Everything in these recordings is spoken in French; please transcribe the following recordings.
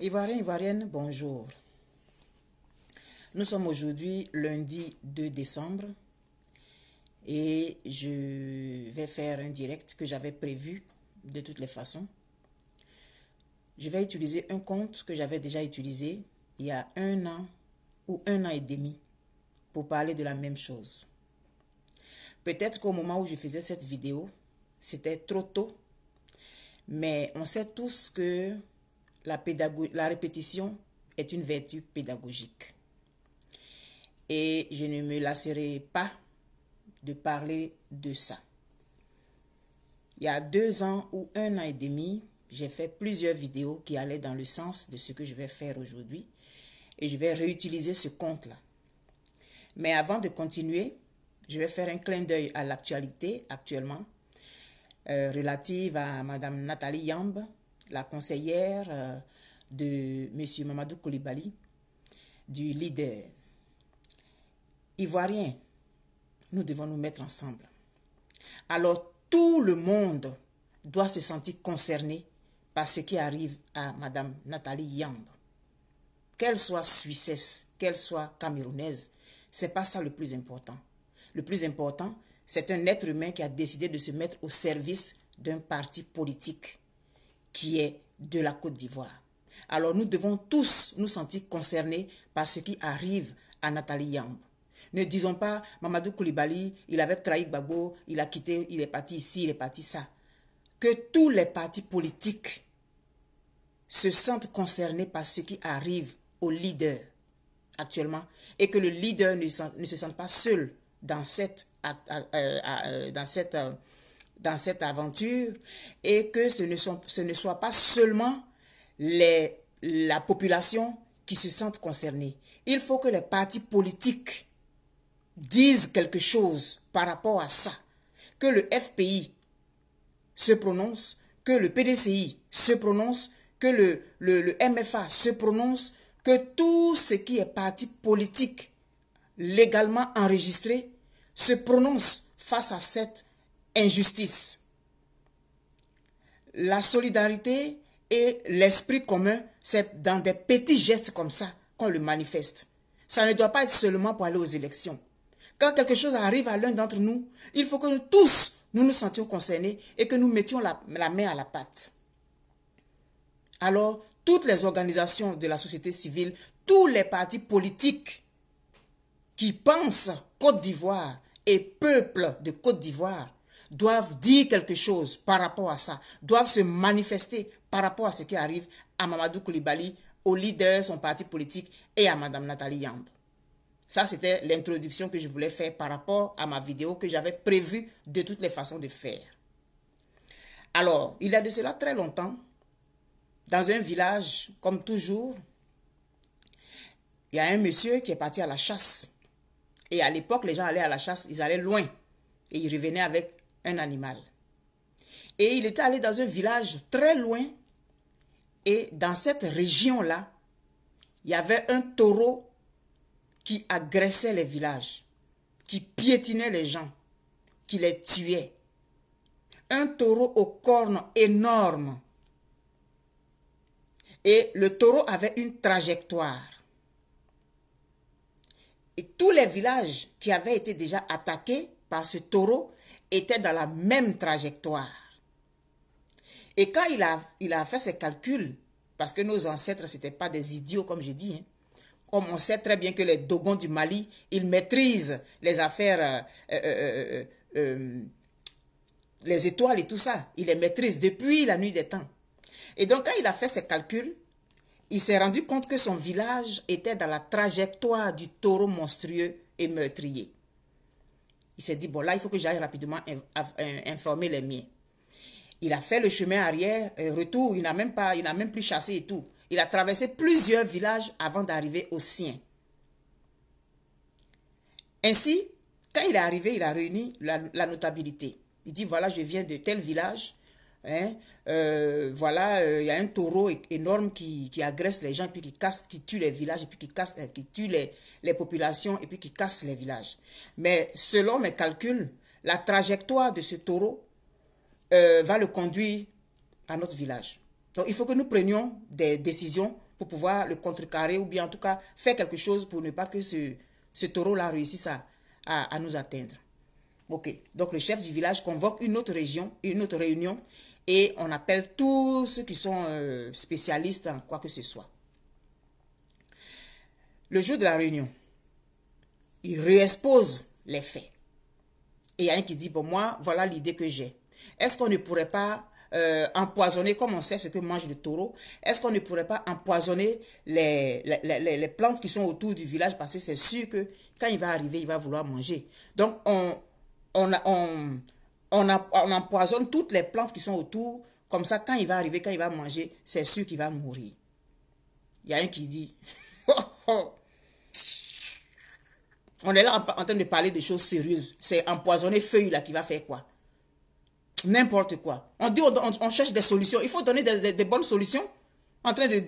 Ivoirien, Ivoirienne, bonjour. Nous sommes aujourd'hui lundi 2 décembre et je vais faire un direct que j'avais prévu de toutes les façons. Je vais utiliser un compte que j'avais déjà utilisé il y a un an ou un an et demi pour parler de la même chose. Peut-être qu'au moment où je faisais cette vidéo, c'était trop tôt, mais on sait tous que la, la répétition est une vertu pédagogique. Et je ne me lasserai pas de parler de ça. Il y a deux ans ou un an et demi, j'ai fait plusieurs vidéos qui allaient dans le sens de ce que je vais faire aujourd'hui. Et je vais réutiliser ce compte-là. Mais avant de continuer, je vais faire un clin d'œil à l'actualité actuellement euh, relative à Madame Nathalie Yambe, la conseillère euh, de M. Mamadou Koulibaly, du leader ivoirien. Nous devons nous mettre ensemble. Alors tout le monde doit se sentir concerné par ce qui arrive à Madame Nathalie Yamb. Qu'elle soit suissesse, qu'elle soit camerounaise, c'est pas ça le plus important. Le plus important, c'est un être humain qui a décidé de se mettre au service d'un parti politique qui est de la Côte d'Ivoire. Alors nous devons tous nous sentir concernés par ce qui arrive à Nathalie Yamb. Ne disons pas Mamadou Koulibaly, il avait trahi Gbagbo, il a quitté, il est parti ici, il est parti ça. Que tous les partis politiques se sentent concernés par ce qui arrive au leader actuellement et que le leader ne, se sente pas seul dans cette, euh, euh, dans cette euh, dans cette aventure et que ce ne, sont, ce ne soit pas seulement les, la population qui se sente concernée. Il faut que les partis politiques disent quelque chose par rapport à ça. Que le FPI se prononce, que le PDCI se prononce, que le, le, le MFA se prononce, que tout ce qui est parti politique légalement enregistré se prononce face à cette injustice. La solidarité et l'esprit commun, c'est dans des petits gestes comme ça qu'on le manifeste. Ça ne doit pas être seulement pour aller aux élections. Quand quelque chose arrive à l'un d'entre nous, il faut que nous tous, nous nous sentions concernés et que nous mettions la, main à la pâte. Alors, toutes les organisations de la société civile, tous les partis politiques qui pensent Côte d'Ivoire et peuple de Côte d'Ivoire doivent dire quelque chose par rapport à ça, doivent se manifester par rapport à ce qui arrive à Mamadou Koulibaly, au leader, son parti politique et à Madame Nathalie Yamb. Ça, c'était l'introduction que je voulais faire par rapport à ma vidéo que j'avais prévue de toutes les façons de faire. Alors, il y a de cela très longtemps, dans un village, comme toujours, il y a un monsieur qui est parti à la chasse. Et à l'époque, les gens allaient à la chasse, ils allaient loin. Et ils revenaient avec un animal. Et il était allé dans un village très loin. Et dans cette région-là, il y avait un taureau qui agressait les villages, qui piétinait les gens, qui les tuait. Un taureau aux cornes énormes. Et le taureau avait une trajectoire. Et tous les villages qui avaient été déjà attaqués par ce taureau était dans la même trajectoire. Et quand il a, il a fait ses calculs, parce que nos ancêtres, ce n'étaient pas des idiots, comme je dis, hein. comme on sait très bien que les Dogons du Mali, ils maîtrisent les affaires, euh, euh, euh, les étoiles et tout ça. Ils les maîtrisent depuis la nuit des temps. Et donc, quand il a fait ses calculs, il s'est rendu compte que son village était dans la trajectoire du taureau monstrueux et meurtrier. Il s'est dit, bon là, il faut que j'aille rapidement informer les miens. Il a fait le chemin arrière, euh, retour, il n'a même pas, il n'a même plus chassé et tout. Il a traversé plusieurs villages avant d'arriver au sien. Ainsi, quand il est arrivé, il a réuni la, notabilité. Il dit, voilà, je viens de tel village, hein, euh, voilà, euh, il y a un taureau énorme qui, qui, agresse les gens, puis qui casse, qui tue les villages, et puis qui casse, qui tue les, les populations et puis qui cassent les villages. Mais selon mes calculs, la trajectoire de ce taureau euh, va le conduire à notre village. Donc il faut que nous prenions des décisions pour pouvoir le contrecarrer ou bien en tout cas faire quelque chose pour ne pas que ce, taureau-là réussisse à, à, nous atteindre. Ok, donc le chef du village convoque une autre région, une autre réunion et on appelle tous ceux qui sont euh, spécialistes en quoi que ce soit le jour de la réunion, il réexpose les faits. Et il y a un qui dit, bon, moi, voilà l'idée que j'ai. Est-ce qu'on ne pourrait pas euh, empoisonner, comme on sait ce que mange le taureau, est-ce qu'on ne pourrait pas empoisonner les, les, plantes qui sont autour du village parce que c'est sûr que quand il va arriver, il va vouloir manger. Donc, on, on, on, on empoisonne toutes les plantes qui sont autour, comme ça, quand il va arriver, quand il va manger, c'est sûr qu'il va mourir. Il y a un qui dit, oh, oh, on est là en, train de parler de choses sérieuses. C'est empoisonner feuille là qui va faire quoi N'importe quoi. On dit, on, cherche des solutions. Il faut donner des, bonnes solutions. En train de,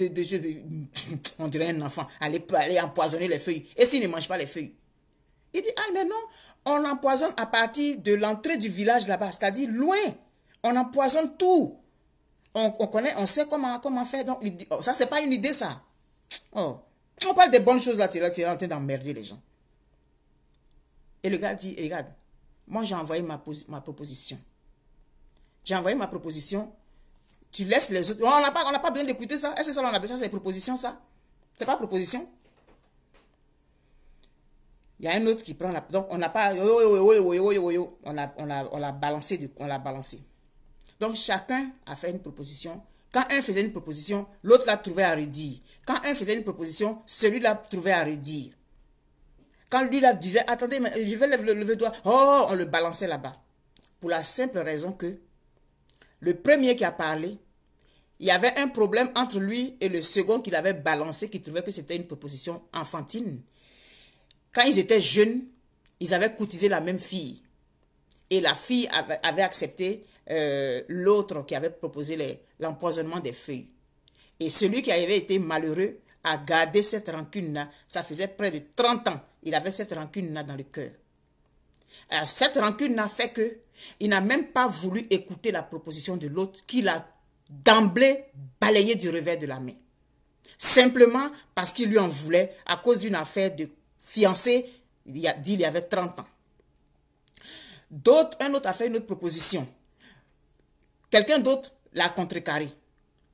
On dirait un enfant. Aller, empoisonner les feuilles. Et s'il ne mange pas les feuilles Il dit, ah mais non, on empoisonne à partir de l'entrée du village là-bas. C'est-à-dire loin. On empoisonne tout. On, connaît, on sait comment, comment faire. Donc, il dit, oh, ça, c'est pas une idée, ça. Oh. On parle des bonnes choses là, tu es en train d'emmerder les gens. Et le gars dit, regarde, moi j'ai envoyé ma, ma proposition. J'ai envoyé ma proposition. Tu laisses les autres. On n'a pas, besoin d'écouter ça. Est-ce que ça, on a besoin de ces propositions, ça C'est pas proposition il y a un autre qui prend la... Donc, on n'a pas... On l'a balancé. on l'a balancé. Donc, chacun a fait une proposition. Quand un faisait une proposition, l'autre l'a trouvé à redire. Quand un faisait une proposition, celui-là trouvait à redire. Quand lui la disait, attendez, je vais lever le doigt, oh, on le balançait là-bas. Pour la simple raison que le premier qui a parlé, il y avait un problème entre lui et le second qu'il avait balancé, qui trouvait que c'était une proposition enfantine. Quand ils étaient jeunes, ils avaient courtisé la même fille. Et la fille avait, accepté euh, l'autre qui avait proposé l'empoisonnement des feuilles. Et celui qui avait été malheureux a gardé cette rancune-là. Ça faisait près de 30 ans il avait cette rancune-là dans le cœur. Euh, cette rancune n'a fait que il n'a même pas voulu écouter la proposition de l'autre qu'il a d'emblée balayé du revers de la main. Simplement parce qu'il lui en voulait à cause d'une affaire de fiancé il y a, d'il y avait 30 ans. D'autres, un autre a fait une autre proposition. Quelqu'un d'autre l'a contrecarré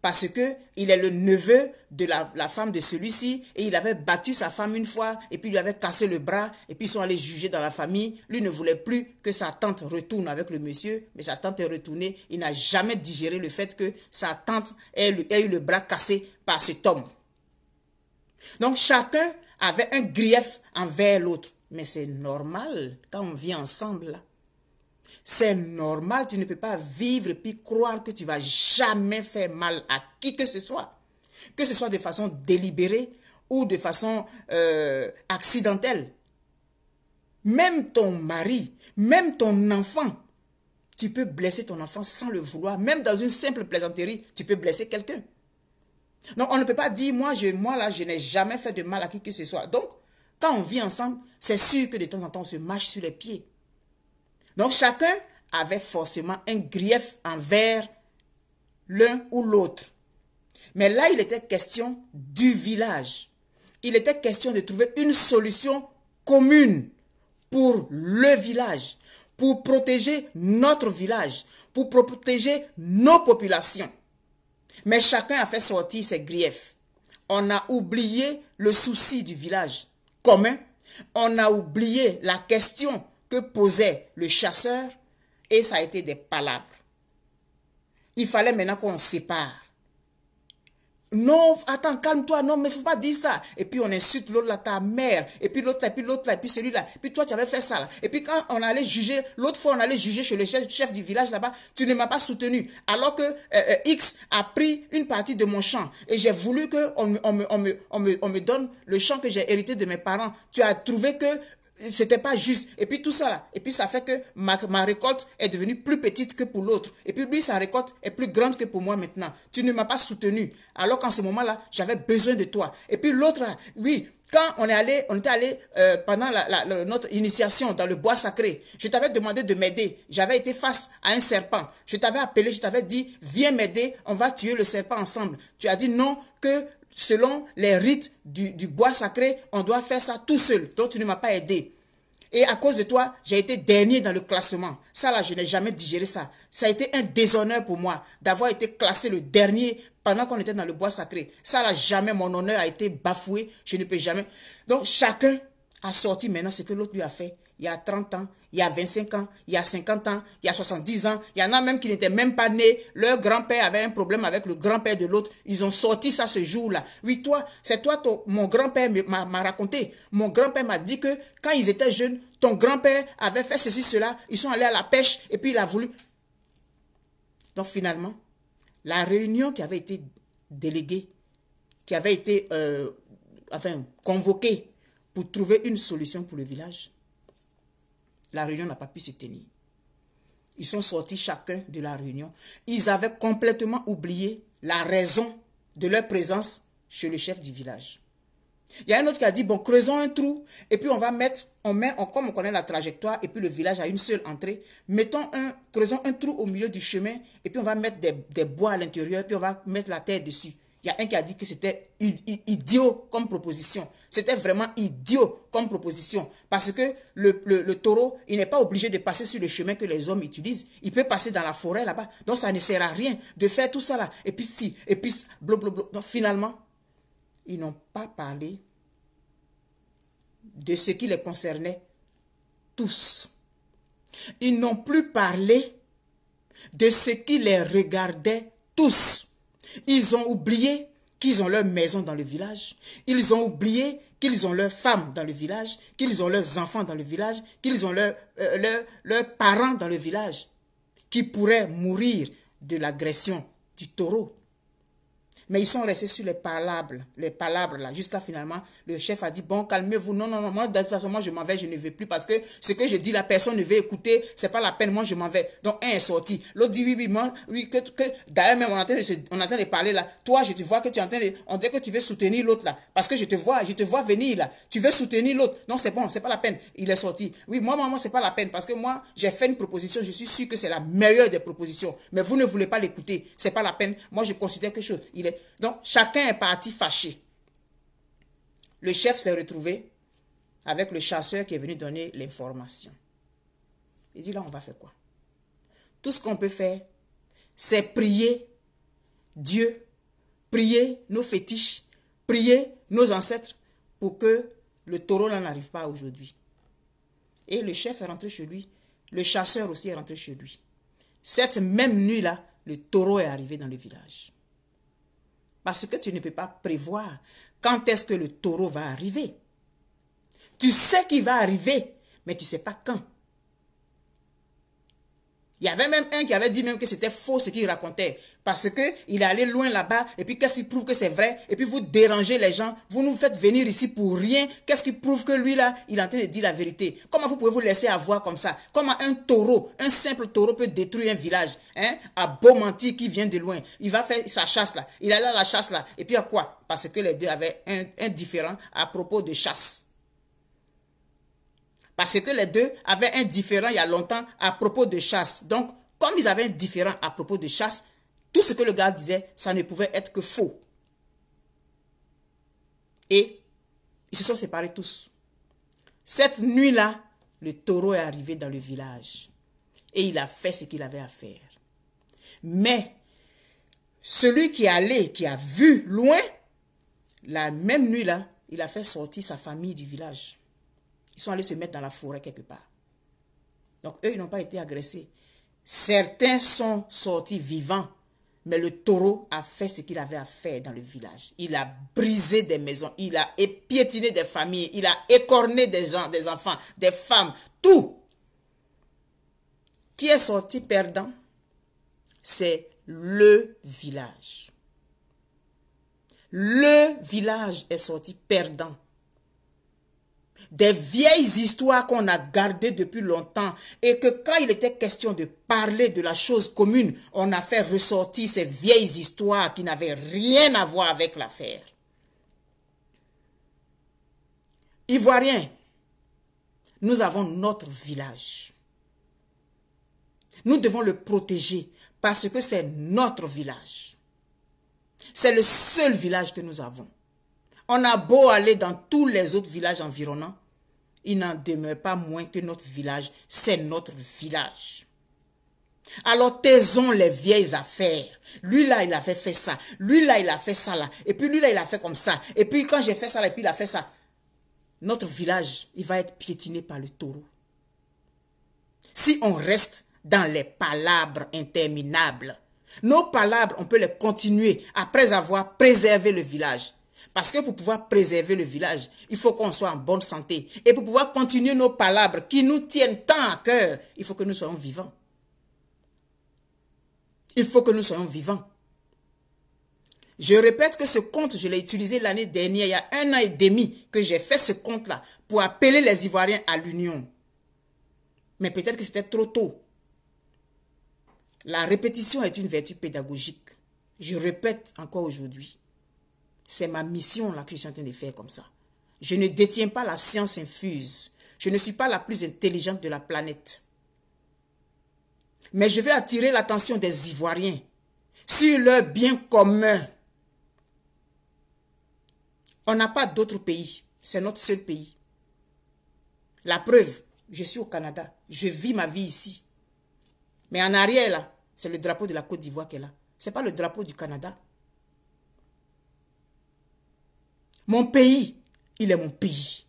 parce que il est le neveu de la, femme de celui-ci et il avait battu sa femme une fois et puis lui avait cassé le bras et puis ils sont allés juger dans la famille. Lui ne voulait plus que sa tante retourne avec le monsieur, mais sa tante est retournée. Il n'a jamais digéré le fait que sa tante ait, eu le bras cassé par cet homme. Donc chacun avait un grief envers l'autre. Mais c'est normal quand on vit ensemble. Là. C'est normal, tu ne peux pas vivre et puis croire que tu vas jamais faire mal à qui que ce soit. Que ce soit de façon délibérée ou de façon euh, accidentelle. Même ton mari, même ton enfant, tu peux blesser ton enfant sans le vouloir. Même dans une simple plaisanterie, tu peux blesser quelqu'un. Donc, on ne peut pas dire, moi, je, moi là, je n'ai jamais fait de mal à qui que ce soit. Donc, quand on vit ensemble, c'est sûr que de temps en temps, on se marche sur les pieds. Donc chacun avait forcément un grief envers l'un ou l'autre. Mais là, il était question du village. Il était question de trouver une solution commune pour le village, pour protéger notre village, pour protéger nos populations. Mais chacun a fait sortir ses griefs. On a oublié le souci du village commun. On a oublié la question que posait le chasseur et ça a été des palabres. Il fallait maintenant qu'on sépare. Non, attends, calme-toi, non, mais faut pas dire ça. Et puis on insulte l'autre là, ta mère, et puis l'autre et puis l'autre là, et puis celui-là, puis toi tu avais fait ça là. Et puis quand on allait juger, l'autre fois on allait juger chez le chef, du village là-bas, tu ne m'as pas soutenu. Alors que euh, euh, X a pris une partie de mon champ et j'ai voulu que me, on me donne le champ que j'ai hérité de mes parents. Tu as trouvé que c'était pas juste. Et puis tout ça là. Et puis ça fait que ma, ma récolte est devenue plus petite que pour l'autre. Et puis lui, sa récolte est plus grande que pour moi maintenant. Tu ne m'as pas soutenu. Alors qu'en ce moment-là, j'avais besoin de toi. Et puis l'autre oui, quand on est allé, on était allé euh, pendant la, notre initiation dans le bois sacré, je t'avais demandé de m'aider. J'avais été face à un serpent. Je t'avais appelé, je t'avais dit, viens m'aider, on va tuer le serpent ensemble. Tu as dit non, que selon les rites du, bois sacré, on doit faire ça tout seul. Donc tu ne m'as pas aidé. Et à cause de toi, j'ai été dernier dans le classement. Ça là, je n'ai jamais digéré ça. Ça a été un déshonneur pour moi d'avoir été classé le dernier pendant qu'on était dans le bois sacré. Ça là, jamais mon honneur a été bafoué. Je ne peux jamais. Donc chacun a sorti maintenant ce que l'autre lui a fait il y a 30 ans, il y a 25 ans, il y a 50 ans, il y a 70 ans. Il y en a même qui n'étaient même pas nés. Leur grand-père avait un problème avec le grand-père de l'autre. Ils ont sorti ça ce jour-là. Oui, toi, c'est toi, mon grand-père m'a raconté. Mon grand-père m'a dit que quand ils étaient jeunes, ton grand-père avait fait ceci, cela. Ils sont allés à la pêche et puis il a voulu. Donc finalement, la réunion qui avait été déléguée, qui avait été euh, convoquée pour trouver une solution pour le village, la réunion n'a pas pu se tenir. Ils sont sortis chacun de la réunion. Ils avaient complètement oublié la raison de leur présence chez le chef du village. Il y a un autre qui a dit, bon, creusons un trou et puis on va mettre, on met, on, comme on connaît la trajectoire et puis le village a une seule entrée, mettons un, creusons un trou au milieu du chemin et puis on va mettre des bois à l'intérieur et puis on va mettre la terre dessus. Il y a un qui a dit que c'était idiot comme proposition. C'était vraiment idiot comme proposition. Parce que le, taureau, il n'est pas obligé de passer sur le chemin que les hommes utilisent. Il peut passer dans la forêt là-bas. Donc ça ne sert à rien de faire tout ça là. Et puis si, et puis blablabla. Donc finalement, ils n'ont pas parlé de ce qui les concernait tous. Ils n'ont plus parlé de ce qui les regardait tous. Ils ont oublié qu'ils ont leur maison dans le village. Ils ont oublié qu'ils ont leur femme dans le village, qu'ils ont leurs enfants dans le village, qu'ils ont leurs, euh, euh, leurs parents dans le village, qui pourraient mourir de l'agression du taureau. Mais ils sont restés sur les parables les palabres là, jusqu'à finalement, le chef a dit, bon, calmez-vous, non, non, non, moi, de toute façon, moi, je m'en vais, je ne vais plus, parce que ce que je dis, la personne ne veut écouter, c'est pas la peine, moi, je m'en vais. Donc, un est sorti. L'autre dit, oui, oui, moi, oui, que, que d'ailleurs, même, on entend, on train de parler là. Toi, je te vois que tu es en de on dirait que tu veux soutenir l'autre là, parce que je te vois, je te vois venir là. Tu veux soutenir l'autre. Non, c'est bon, c'est pas la peine. Il est sorti. Oui, moi, moi maman, c'est pas la peine, parce que moi, j'ai fait une proposition, je suis sûr que c'est la meilleure des propositions. Mais vous ne voulez pas l'écouter. C'est pas la peine. Moi, je considère quelque chose. Il donc, chacun est parti fâché. Le chef s'est retrouvé avec le chasseur qui est venu donner l'information. Il dit, là, on va faire quoi Tout ce qu'on peut faire, c'est prier Dieu, prier nos fétiches, prier nos ancêtres pour que le taureau n'en arrive pas aujourd'hui. Et le chef est rentré chez lui. Le chasseur aussi est rentré chez lui. Cette même nuit-là, le taureau est arrivé dans le village. Parce que tu ne peux pas prévoir quand est-ce que le taureau va arriver. Tu sais qu'il va arriver, mais tu ne sais pas quand. Il y avait même un qui avait dit même que c'était faux ce qu'il racontait. Parce qu'il est allé loin là-bas, et puis qu'est-ce qui prouve que c'est vrai Et puis vous dérangez les gens, vous nous faites venir ici pour rien. Qu'est-ce qui prouve que lui là, il est en train de dire la vérité Comment vous pouvez vous laisser avoir comme ça Comment un taureau, un simple taureau peut détruire un village hein? À beau mentir qui vient de loin. Il va faire sa chasse là, il allait à la chasse là. Et puis à quoi Parce que les deux avaient un, un différent à propos de chasse. Parce que les deux avaient un différent il y a longtemps à propos de chasse. Donc, comme ils avaient un différent à propos de chasse, tout ce que le gars disait, ça ne pouvait être que faux. Et ils se sont séparés tous. Cette nuit-là, le taureau est arrivé dans le village. Et il a fait ce qu'il avait à faire. Mais celui qui est allé, qui a vu loin, la même nuit-là, il a fait sortir sa famille du village. Ils sont allés se mettre dans la forêt quelque part. Donc eux, ils n'ont pas été agressés. Certains sont sortis vivants, mais le taureau a fait ce qu'il avait à faire dans le village. Il a brisé des maisons, il a épiétiné des familles, il a écorné des gens, des enfants, des femmes, tout. Qui est sorti perdant C'est le village. Le village est sorti perdant des vieilles histoires qu'on a gardées depuis longtemps et que quand il était question de parler de la chose commune, on a fait ressortir ces vieilles histoires qui n'avaient rien à voir avec l'affaire. Ivoiriens, nous avons notre village. Nous devons le protéger parce que c'est notre village. C'est le seul village que nous avons. On a beau aller dans tous les autres villages environnants, il n'en demeure pas moins que notre village, c'est notre village. Alors taisons les vieilles affaires. Lui là, il avait fait ça. Lui là, il a fait ça là. Et puis lui là, il a fait comme ça. Et puis quand j'ai fait ça et puis il a fait ça. Notre village, il va être piétiné par le taureau. Si on reste dans les palabres interminables, nos palabres, on peut les continuer après avoir préservé le village. Parce que pour pouvoir préserver le village, il faut qu'on soit en bonne santé. Et pour pouvoir continuer nos palabres qui nous tiennent tant à cœur, il faut que nous soyons vivants. Il faut que nous soyons vivants. Je répète que ce compte, je l'ai utilisé l'année dernière, il y a un an et demi que j'ai fait ce compte-là pour appeler les Ivoiriens à l'union. Mais peut-être que c'était trop tôt. La répétition est une vertu pédagogique. Je répète encore aujourd'hui. C'est ma mission la que je de faire comme ça. Je ne détiens pas la science infuse. Je ne suis pas la plus intelligente de la planète. Mais je vais attirer l'attention des Ivoiriens sur leur bien commun. On n'a pas d'autre pays. C'est notre seul pays. La preuve, je suis au Canada. Je vis ma vie ici. Mais en arrière, là, c'est le drapeau de la Côte d'Ivoire qui est là. Ce n'est pas le drapeau du Canada. Mon pays, il est mon pays.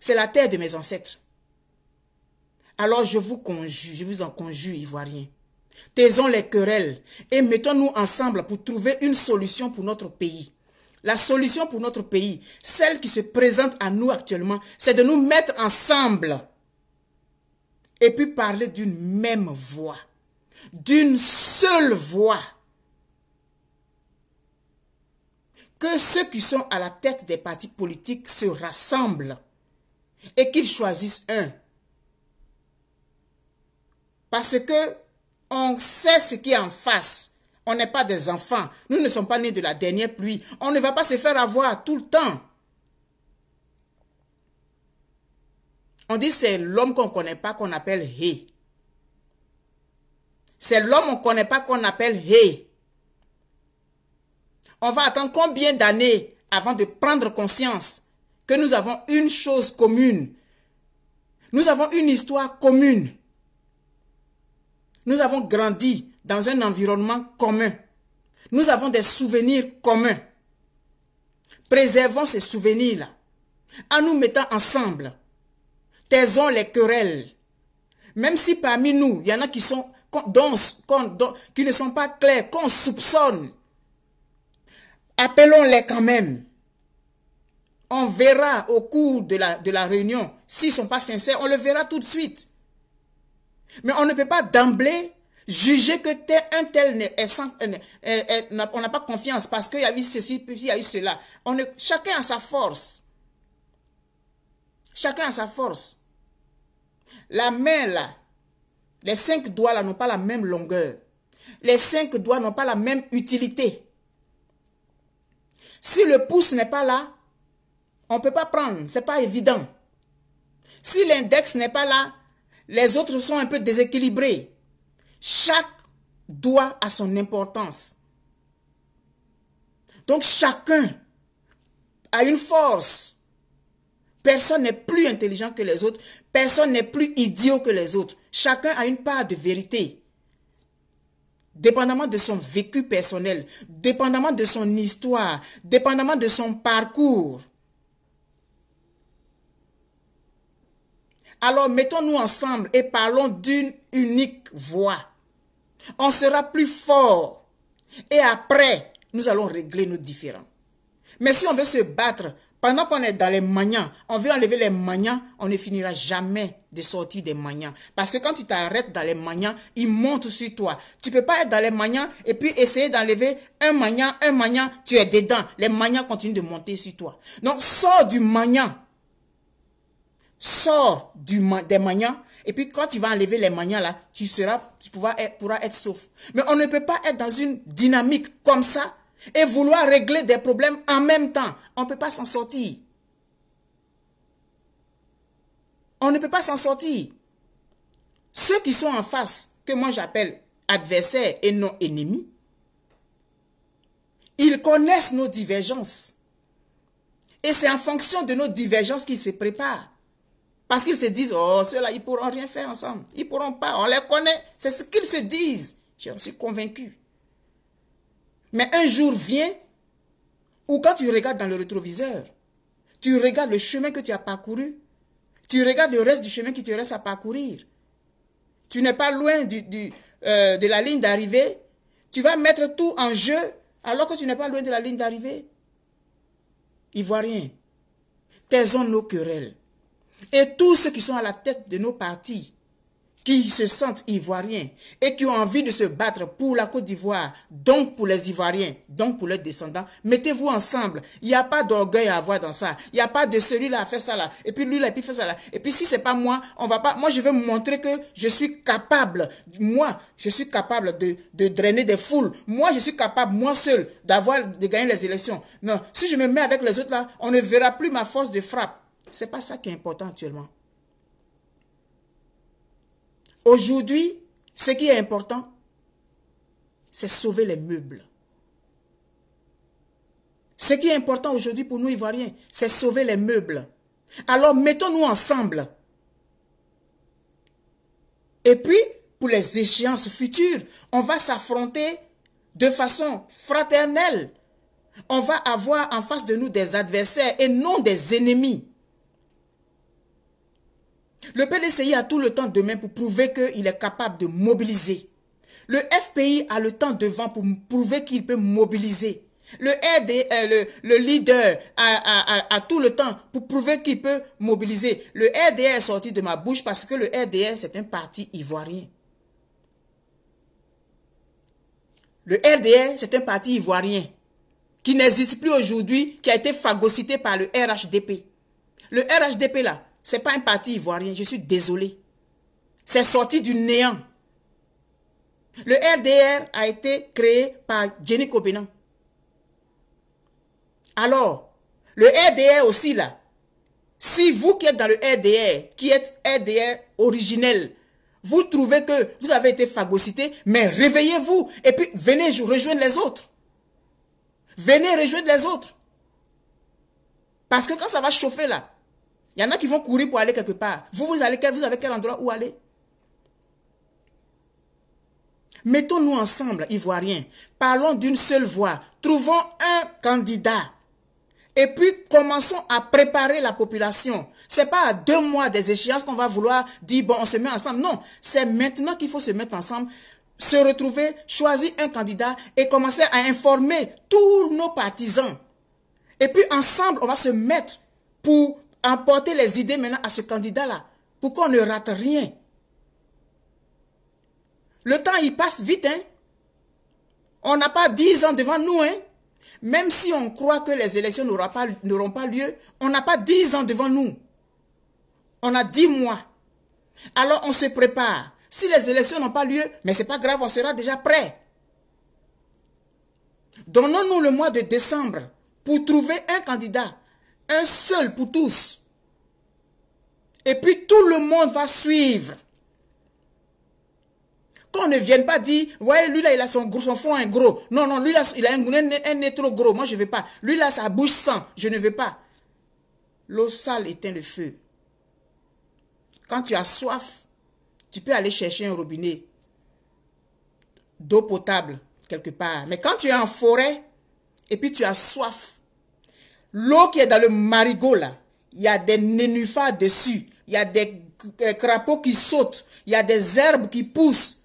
C'est la terre de mes ancêtres. Alors je vous conjure, je vous en conjure, Ivoiriens. Taisons les querelles et mettons-nous ensemble pour trouver une solution pour notre pays. La solution pour notre pays, celle qui se présente à nous actuellement, c'est de nous mettre ensemble et puis parler d'une même voix, d'une seule voix. ceux qui sont à la tête des partis politiques se rassemblent et qu'ils choisissent un. Parce que on sait ce qui est en face. On n'est pas des enfants. Nous ne sommes pas nés de la dernière pluie. On ne va pas se faire avoir tout le temps. On dit c'est l'homme qu'on connaît pas qu'on appelle Hé. C'est l'homme qu'on connaît pas qu'on appelle Hé. On va attendre combien d'années avant de prendre conscience que nous avons une chose commune. Nous avons une histoire commune. Nous avons grandi dans un environnement commun. Nous avons des souvenirs communs. Préservons ces souvenirs-là en nous mettant ensemble. Taisons les querelles. Même si parmi nous, il y en a qui, sont, qui ne sont pas clairs, qu'on soupçonne. Appelons-les quand même. On verra au cours de la, de la réunion. S'ils ne sont pas sincères, on le verra tout de suite. Mais on ne peut pas d'emblée juger que tel, un tel est sans, euh, euh, euh, on n'a pas confiance parce qu'il y a eu ceci, puis il y a eu cela. On chacun a sa force. Chacun a sa force. La main là, les cinq doigts là n'ont pas la même longueur. Les cinq doigts n'ont pas la même utilité. Si le pouce n'est pas là, on ne peut pas prendre. Ce n'est pas évident. Si l'index n'est pas là, les autres sont un peu déséquilibrés. Chaque doigt a son importance. Donc chacun a une force. Personne n'est plus intelligent que les autres. Personne n'est plus idiot que les autres. Chacun a une part de vérité dépendamment de son vécu personnel, dépendamment de son histoire, dépendamment de son parcours. Alors mettons-nous ensemble et parlons d'une unique voix. On sera plus fort. Et après, nous allons régler nos différends. Mais si on veut se battre pendant qu'on est dans les manias, on veut enlever les manias, on ne finira jamais de sortir des manias. Parce que quand tu t'arrêtes dans les manias, ils montent sur toi. Tu peux pas être dans les manias et puis essayer d'enlever un mania, un mania, tu es dedans. Les manias continuent de monter sur toi. Donc sors du mania. Sors du, des manias et puis quand tu vas enlever les manias là, tu seras, tu pourras être sauf. Mais on ne peut pas être dans une dynamique comme ça et vouloir régler des problèmes en même temps on ne peut pas s'en sortir. On ne peut pas s'en sortir. Ceux qui sont en face, que moi j'appelle adversaires et non ennemis, ils connaissent nos divergences. Et c'est en fonction de nos divergences qu'ils se préparent. Parce qu'ils se disent, oh, ceux-là, ils ne pourront rien faire ensemble. Ils ne pourront pas. On les connaît. C'est ce qu'ils se disent. J'en suis convaincu. Mais un jour vient, ou quand tu regardes dans le rétroviseur, tu regardes le chemin que tu as parcouru. Tu regardes le reste du chemin qui te reste à parcourir. Tu n'es pas loin du, euh, de la ligne d'arrivée. Tu vas mettre tout en jeu alors que tu n'es pas loin de la ligne d'arrivée. rien taisons nos querelles. Et tous ceux qui sont à la tête de nos partis, qui se sentent ivoiriens et qui ont envie de se battre pour la Côte d'Ivoire, donc pour les Ivoiriens, donc pour leurs descendants, mettez-vous ensemble. Il n'y a pas d'orgueil à avoir dans ça. Il n'y a pas de celui-là à faire ça là, et puis lui-là, puis fait ça là. Et puis si ce n'est pas moi, on va pas. Moi, je veux montrer que je suis capable. Moi, je suis capable de, drainer des foules. Moi, je suis capable, moi seul, d'avoir, de gagner les élections. Non, si je me mets avec les autres là, on ne verra plus ma force de frappe. Ce n'est pas ça qui est important actuellement. Aujourd'hui, ce qui est important, c'est sauver les meubles. Ce qui est important aujourd'hui pour nous Ivoiriens, c'est sauver les meubles. Alors mettons-nous ensemble. Et puis, pour les échéances futures, on va s'affronter de façon fraternelle. On va avoir en face de nous des adversaires et non des ennemis. Le PDCI a tout le temps demain pour prouver qu'il est capable de mobiliser. Le FPI a le temps devant pour prouver qu'il peut mobiliser. Le, euh, le, leader a, a, tout le temps pour prouver qu'il peut mobiliser. Le RDR est sorti de ma bouche parce que le RDR, c'est un parti ivoirien. Le RDR, c'est un parti ivoirien qui n'existe plus aujourd'hui, qui a été phagocyté par le RHDP. Le RHDP, là, n'est pas un parti ivoirien, je suis désolé. C'est sorti du néant. Le RDR a été créé par Jenny Copenan. Alors, le RDR aussi là, si vous qui êtes dans le RDR, qui êtes RDR originel, vous trouvez que vous avez été phagocyté, mais réveillez-vous et puis venez rejoindre les autres. Venez rejoindre les autres. Parce que quand ça va chauffer là, il y en a qui vont courir pour aller quelque part. Vous, vous allez, vous avez quel endroit où aller Mettons-nous ensemble, Ivoiriens. Parlons d'une seule voix. Trouvons un candidat. Et puis, commençons à préparer la population. Ce n'est pas à deux mois des échéances qu'on va vouloir dire, bon, on se met ensemble. Non, c'est maintenant qu'il faut se mettre ensemble, se retrouver, choisir un candidat et commencer à informer tous nos partisans. Et puis, ensemble, on va se mettre pour emporter les idées maintenant à ce candidat-là pour qu'on ne rate rien. Le temps, il passe vite. Hein. On n'a pas dix ans devant nous. Hein. Même si on croit que les élections n'auront pas, pas lieu, on n'a pas dix ans devant nous. On a dix mois. Alors on se prépare. Si les élections n'ont pas lieu, mais ce n'est pas grave, on sera déjà prêt. Donnons-nous le mois de décembre pour trouver un candidat un seul pour tous. Et puis tout le monde va suivre. Qu'on ne vienne pas dire, ouais, lui là, il a son, gros, son front gros. Non, non, lui là, il a un, un, un nez trop gros. Moi, je ne veux pas. Lui là, sa bouche sans Je ne veux pas. L'eau sale éteint le feu. Quand tu as soif, tu peux aller chercher un robinet d'eau potable quelque part. Mais quand tu es en forêt et puis tu as soif, L'eau qui est dans le marigot là, il y a des nénuphars dessus, il y a des euh, crapauds qui sautent, il y a des herbes qui poussent.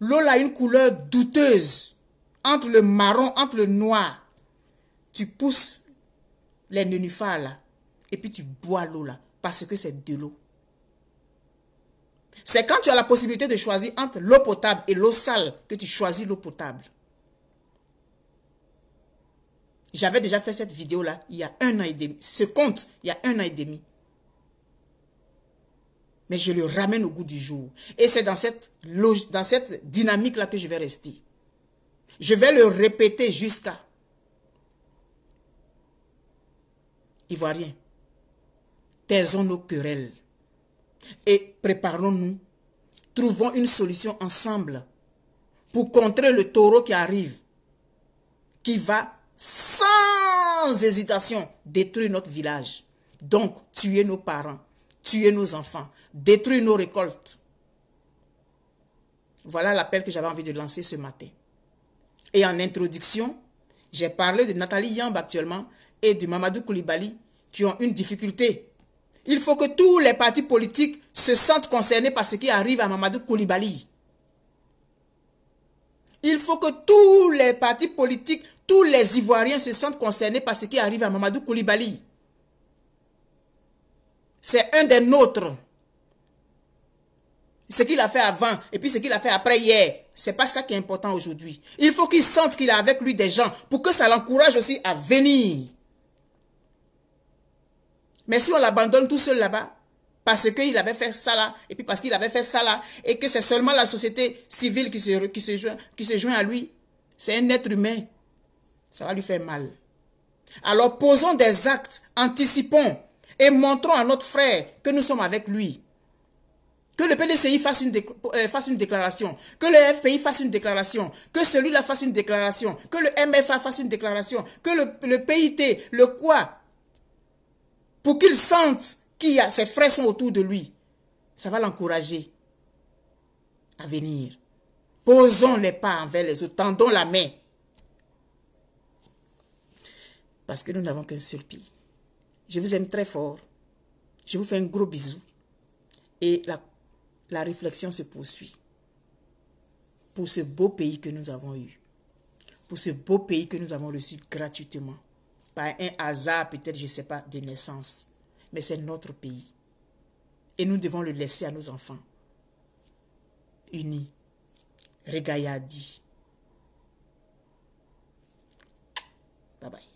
L'eau a une couleur douteuse, entre le marron, entre le noir. Tu pousses les nénuphars là, et puis tu bois l'eau là, parce que c'est de l'eau. C'est quand tu as la possibilité de choisir entre l'eau potable et l'eau sale que tu choisis l'eau potable. J'avais déjà fait cette vidéo-là il y a un an et demi. Ce compte, il y a un an et demi. Mais je le ramène au goût du jour. Et c'est dans cette, dans cette dynamique-là que je vais rester. Je vais le répéter jusqu'à... Ivoirien, taisons nos querelles et préparons-nous. Trouvons une solution ensemble pour contrer le taureau qui arrive, qui va sans hésitation, détruire notre village. Donc, tuer nos parents, tuer nos enfants, détruire nos récoltes. Voilà l'appel que j'avais envie de lancer ce matin. Et en introduction, j'ai parlé de Nathalie Yamb actuellement et de Mamadou Koulibaly qui ont une difficulté. Il faut que tous les partis politiques se sentent concernés par ce qui arrive à Mamadou Koulibaly. Il faut que tous les partis politiques, tous les Ivoiriens se sentent concernés par ce qui arrive à Mamadou Koulibaly. C'est un des nôtres. Ce qu'il a fait avant et puis ce qu'il a fait après hier, c'est pas ça qui est important aujourd'hui. Il faut qu'il sente qu'il a avec lui des gens pour que ça l'encourage aussi à venir. Mais si on l'abandonne tout seul là-bas, parce qu'il avait fait ça là, et puis parce qu'il avait fait ça là, et que c'est seulement la société civile qui se, qui joint, qui se joint à lui. C'est un être humain. Ça va lui faire mal. Alors posons des actes, anticipons et montrons à notre frère que nous sommes avec lui. Que le PDCI fasse une, euh, une déclaration, que le FPI fasse une déclaration, que celui-là fasse une déclaration, que le MFA fasse une déclaration, que le, le PIT, le quoi, pour qu'il sente qui a, ses frères sont autour de lui, ça va l'encourager à venir. Posons les pas envers les autres, tendons la main. Parce que nous n'avons qu'un seul pays. Je vous aime très fort. Je vous fais un gros bisou. Et la, la réflexion se poursuit. Pour ce beau pays que nous avons eu. Pour ce beau pays que nous avons reçu gratuitement. Par un hasard peut-être, je ne sais pas, de naissance mais c'est notre pays. Et nous devons le laisser à nos enfants. Unis, dit. Bye bye.